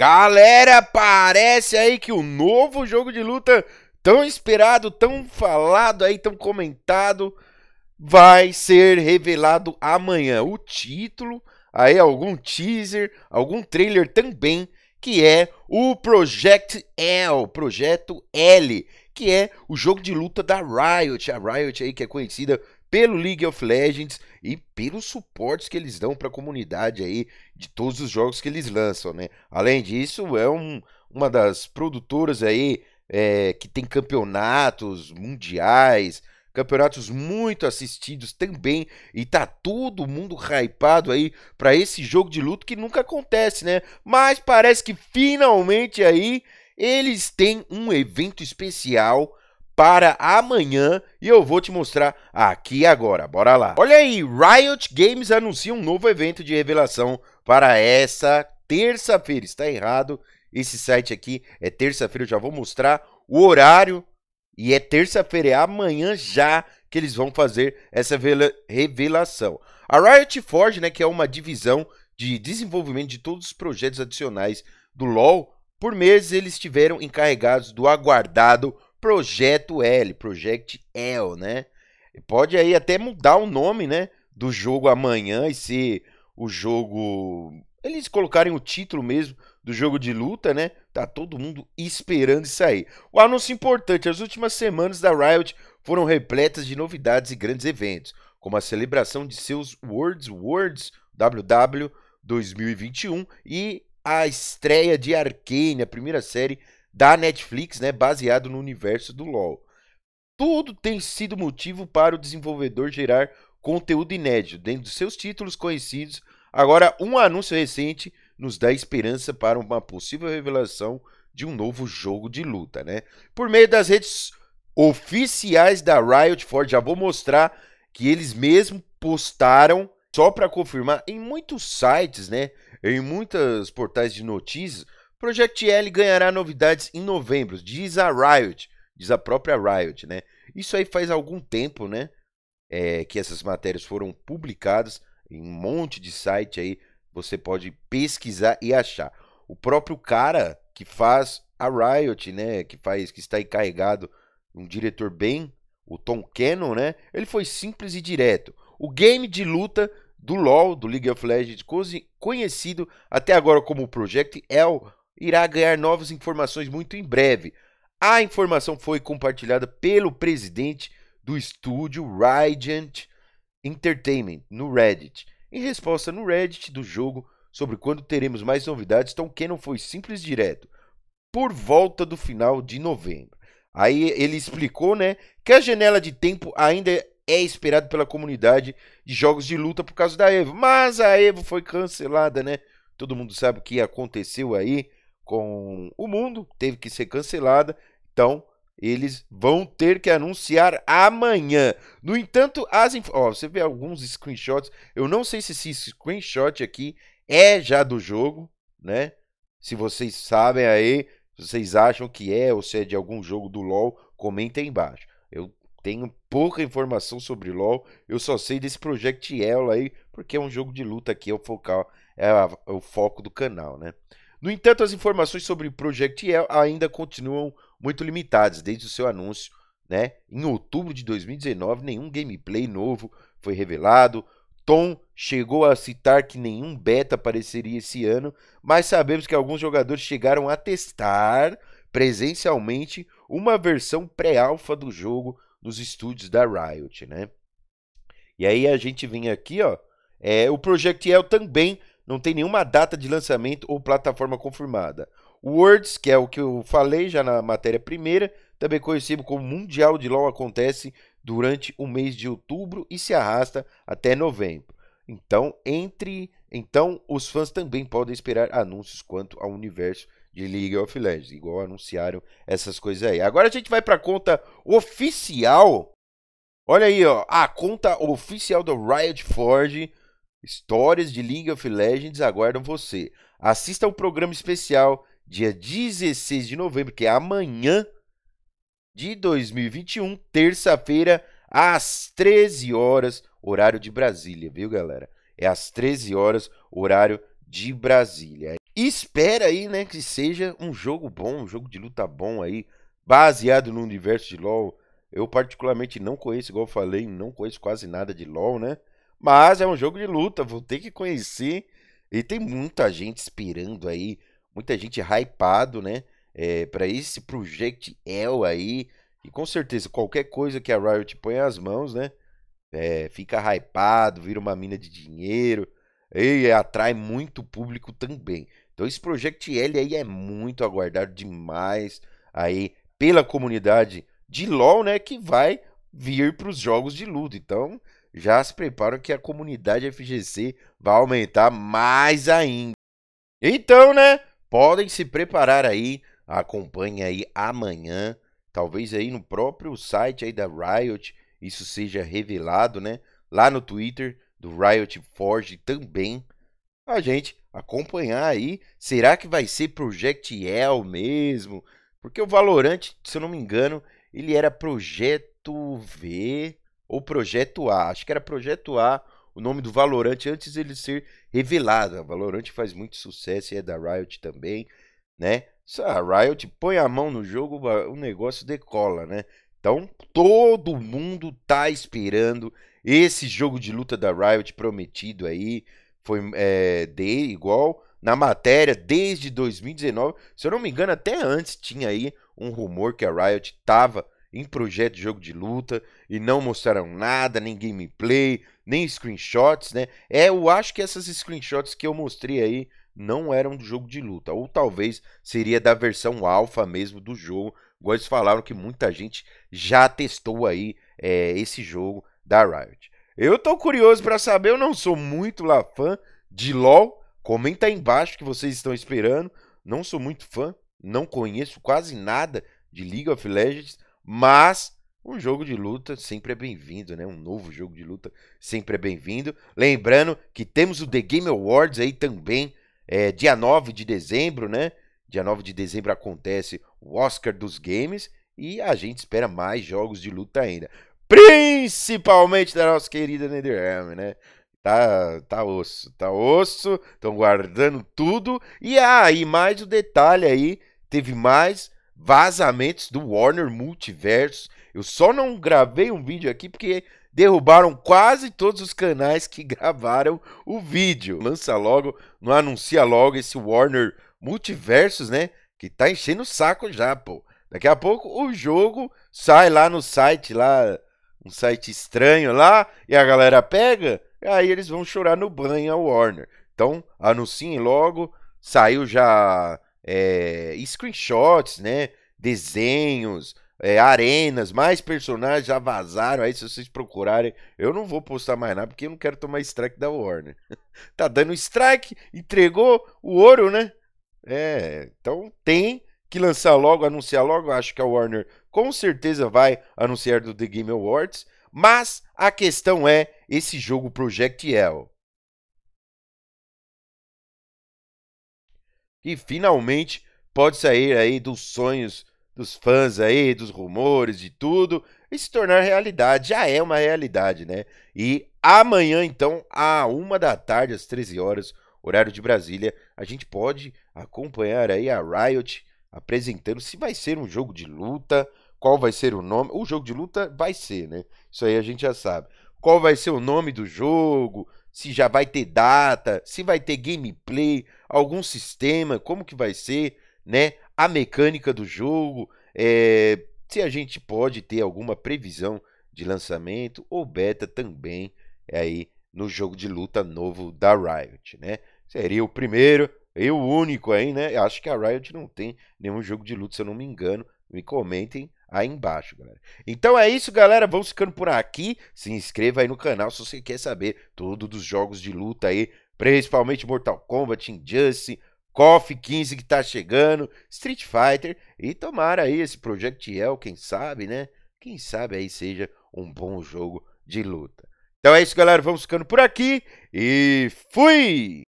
Galera, parece aí que o novo jogo de luta tão esperado, tão falado aí, tão comentado, vai ser revelado amanhã. O título, aí algum teaser, algum trailer também, que é o Project L, Projeto L, que é o jogo de luta da Riot, a Riot aí que é conhecida pelo League of Legends e pelos suportes que eles dão para a comunidade aí de todos os jogos que eles lançam, né? Além disso, é um, uma das produtoras aí é, que tem campeonatos mundiais, campeonatos muito assistidos também e tá todo mundo hypado aí para esse jogo de luto que nunca acontece, né? Mas parece que finalmente aí eles têm um evento especial para amanhã e eu vou te mostrar aqui agora. Bora lá. Olha aí, Riot Games anuncia um novo evento de revelação para essa terça-feira. Está errado esse site aqui. É terça-feira, eu já vou mostrar o horário. E é terça-feira, é amanhã já que eles vão fazer essa revelação. A Riot Forge, né, que é uma divisão de desenvolvimento de todos os projetos adicionais do LoL, por meses eles estiveram encarregados do aguardado Projeto L, Project L, né? Pode aí até mudar o nome, né, do jogo amanhã e ser o jogo eles colocarem o título mesmo do jogo de luta, né? Tá todo mundo esperando isso aí. O anúncio importante: as últimas semanas da Riot foram repletas de novidades e grandes eventos, como a celebração de seus Worlds Worlds WW 2021 e a estreia de Arcane, a primeira série da Netflix, né, baseado no universo do LoL. Tudo tem sido motivo para o desenvolvedor gerar conteúdo inédito dentro dos seus títulos conhecidos. Agora, um anúncio recente nos dá esperança para uma possível revelação de um novo jogo de luta, né? Por meio das redes oficiais da Riot Forge, já vou mostrar que eles mesmo postaram só para confirmar em muitos sites, né? Em muitos portais de notícias, Project L ganhará novidades em novembro, diz a Riot, diz a própria Riot, né? Isso aí faz algum tempo, né? É, que essas matérias foram publicadas em um monte de site aí, você pode pesquisar e achar. O próprio cara que faz a Riot, né, que faz, que está encarregado, um diretor bem, o Tom Cannon, né? Ele foi simples e direto. O game de luta do LoL, do League of Legends, conhecido até agora como Project L, irá ganhar novas informações muito em breve. A informação foi compartilhada pelo presidente do estúdio Radiant Entertainment no Reddit. Em resposta no Reddit do jogo sobre quando teremos mais novidades, Tom Cannon foi simples e direto. Por volta do final de novembro. Aí ele explicou, né, que a janela de tempo ainda é esperada pela comunidade de jogos de luta por causa da Evo, mas a Evo foi cancelada, né? Todo mundo sabe o que aconteceu aí com o mundo, teve que ser cancelada. Então, eles vão ter que anunciar amanhã. No entanto, as informações você vê alguns screenshots. Eu não sei se esse screenshot aqui é já do jogo, né? Se vocês sabem aí, vocês acham que é ou se é de algum jogo do LoL, comenta embaixo. Eu tenho pouca informação sobre LoL, eu só sei desse Project Ela aí, porque é um jogo de luta que é o focal, é o foco do canal, né? No entanto, as informações sobre o Project L ainda continuam muito limitadas desde o seu anúncio. Né? Em outubro de 2019, nenhum gameplay novo foi revelado. Tom chegou a citar que nenhum beta apareceria esse ano, mas sabemos que alguns jogadores chegaram a testar presencialmente uma versão pré-alfa do jogo nos estúdios da Riot, né? E aí a gente vem aqui, ó, é, o Project L também não tem nenhuma data de lançamento ou plataforma confirmada. O Worlds, que é o que eu falei já na matéria primeira, também conhecido como Mundial de LoL, acontece durante o mês de outubro e se arrasta até novembro. Então, entre, então os fãs também podem esperar anúncios quanto ao universo de League of Legends, igual anunciaram essas coisas aí. Agora a gente vai para a conta oficial. Olha aí, ó, a conta oficial do Riot Forge Histórias de League of Legends aguardam você. Assista ao programa especial dia 16 de novembro, que é amanhã de 2021, terça-feira, às 13 horas, horário de Brasília, viu, galera? É às 13 horas, horário de Brasília. E espera aí, né, que seja um jogo bom, um jogo de luta bom aí, baseado no universo de LoL. Eu particularmente não conheço, igual eu falei, não conheço quase nada de LoL, né? Mas é um jogo de luta, vou ter que conhecer. E tem muita gente esperando aí, muita gente hypado, né? É, para esse Project L aí. E com certeza, qualquer coisa que a Riot põe as mãos, né? É, fica hypado, vira uma mina de dinheiro. E atrai muito público também. Então esse Project L aí é muito aguardado demais aí pela comunidade de LoL, né? Que vai vir para os jogos de luta. Então já se preparam que a comunidade FGC vai aumentar mais ainda. Então, né? Podem se preparar aí, acompanhe aí amanhã, talvez aí no próprio site aí da Riot, isso seja revelado, né? Lá no Twitter do Riot Forge também, a gente acompanhar aí, será que vai ser Project El mesmo? Porque o Valorant, se eu não me engano, ele era Projeto V, ou Projeto A. Acho que era Projeto A o nome do valorante antes dele ser revelado. A Valorante faz muito sucesso e é da Riot também, né? A Riot põe a mão no jogo, o negócio decola, né? Então todo mundo tá esperando esse jogo de luta da Riot prometido aí. Foi é, de igual na matéria desde 2019. Se eu não me engano, até antes tinha aí um rumor que a Riot tava em projeto de jogo de luta e não mostraram nada, nem gameplay, nem screenshots, né? É, eu acho que essas screenshots que eu mostrei aí não eram do jogo de luta, ou talvez seria da versão alfa mesmo do jogo. Igual eles falaram que muita gente já testou aí é, esse jogo da Riot. Eu tô curioso para saber, eu não sou muito lá fã de LoL. Comenta aí embaixo o que vocês estão esperando. Não sou muito fã, não conheço quase nada de League of Legends, mas um jogo de luta sempre é bem-vindo, né? Um novo jogo de luta sempre é bem-vindo. Lembrando que temos o The Game Awards aí também, é, dia 9 de dezembro, né? Dia 9 de dezembro acontece o Oscar dos Games e a gente espera mais jogos de luta ainda. Principalmente da nossa querida NetherRealm, né? Tá, tá osso, tá osso, estão guardando tudo. E aí, ah, mais o um detalhe aí, teve mais vazamentos do Warner Multiverso. Eu só não gravei um vídeo aqui porque derrubaram quase todos os canais que gravaram o vídeo. Lança logo, não anuncia logo esse Warner Multiversos, né? Que tá enchendo o saco já, pô. Daqui a pouco o jogo sai lá no site lá, um site estranho lá, e a galera pega, aí eles vão chorar no banho a Warner. Então, anunciem logo. Saiu já é, screenshots, né? Desenhos, é, arenas, mais personagens já vazaram. Aí, se vocês procurarem, eu não vou postar mais nada porque eu não quero tomar strike da Warner. tá dando strike, entregou o ouro, né? É, então tem que lançar logo, anunciar logo. Acho que a Warner com certeza vai anunciar do The Game Awards. Mas a questão é esse jogo Project L. que finalmente pode sair aí dos sonhos dos fãs aí, dos rumores, de tudo, e se tornar realidade. Já é uma realidade, né? E amanhã, então, a uma da tarde, às 13 horas, horário de Brasília, a gente pode acompanhar aí a Riot apresentando se vai ser um jogo de luta, qual vai ser o nome. O jogo de luta vai ser, né? Isso aí a gente já sabe. Qual vai ser o nome do jogo, se já vai ter data, se vai ter gameplay, algum sistema, como que vai ser, né? A mecânica do jogo, é, se a gente pode ter alguma previsão de lançamento ou beta também aí no jogo de luta novo da Riot, né? Seria o primeiro e o único aí, né? Acho que a Riot não tem nenhum jogo de luta, se eu não me engano. Me comentem aí embaixo, galera. Então é isso, galera. Vamos ficando por aqui. Se inscreva aí no canal se você quer saber tudo dos jogos de luta aí, principalmente Mortal Kombat, Injustice, KOF 15 que tá chegando, Street Fighter e tomara aí esse Project Hell, quem sabe, né? Quem sabe aí seja um bom jogo de luta. Então é isso, galera. Vamos ficando por aqui e fui!